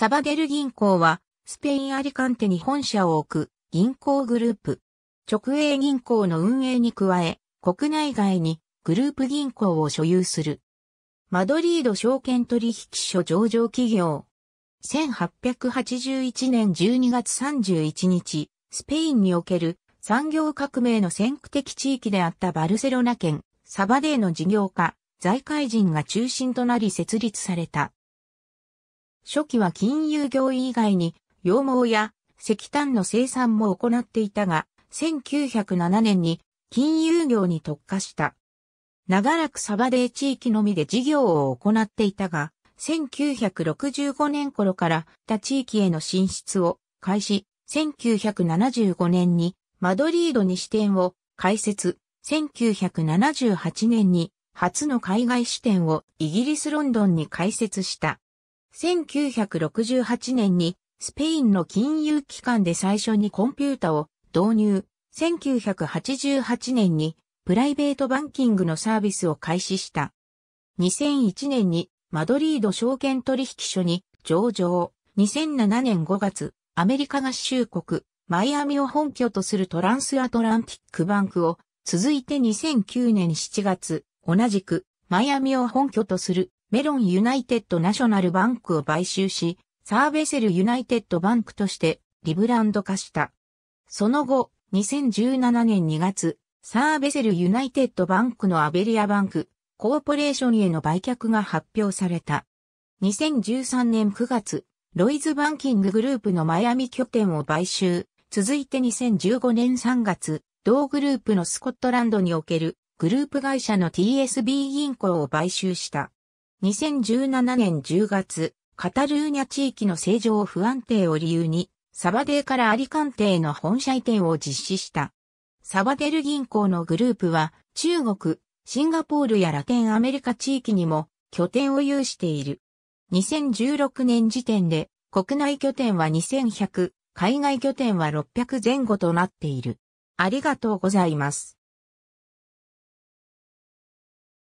サバデル銀行は、スペインアリカンテに本社を置く銀行グループ。直営銀行の運営に加え、国内外にグループ銀行を所有する。マドリード証券取引所上場企業。1881年12月31日、スペインにおける産業革命の先駆的地域であったバルセロナ県、サバデーの事業家、財界人が中心となり設立された。初期は金融業以外に羊毛や石炭の生産も行っていたが、1907年に金融業に特化した。長らくサバデー地域のみで事業を行っていたが、1965年頃から他地域への進出を開始、1975年にマドリードに支店を開設、1978年に初の海外支店をイギリス・ロンドンに開設した。1968年にスペインの金融機関で最初にコンピュータを導入。1988年にプライベートバンキングのサービスを開始した。2001年にマドリード証券取引所に上場。2007年5月、アメリカ合衆国、マイアミを本拠とするトランスアトランティックバンクを、続いて2009年7月、同じく、マイアミを本拠とするメロンユナイテッドナショナルバンクを買収し、サーベセルユナイテッドバンクとしてリブランド化した。その後、2017年2月、サーベセルユナイテッドバンクのアベリアバンク、コーポレーションへの売却が発表された。2013年9月、ロイズバンキンググループのマイアミ拠点を買収。続いて2015年3月、同グループのスコットランドにおけるグループ会社の TSB 銀行を買収した。2017年10月、カタルーニャ地域の政情不安定を理由に、サバデーからアリカンテへの本社移転を実施した。サバデル銀行のグループは、中国、シンガポールやラテンアメリカ地域にも拠点を有している。2016年時点で、国内拠点は2100、海外拠点は600前後となっている。ありがとうございます。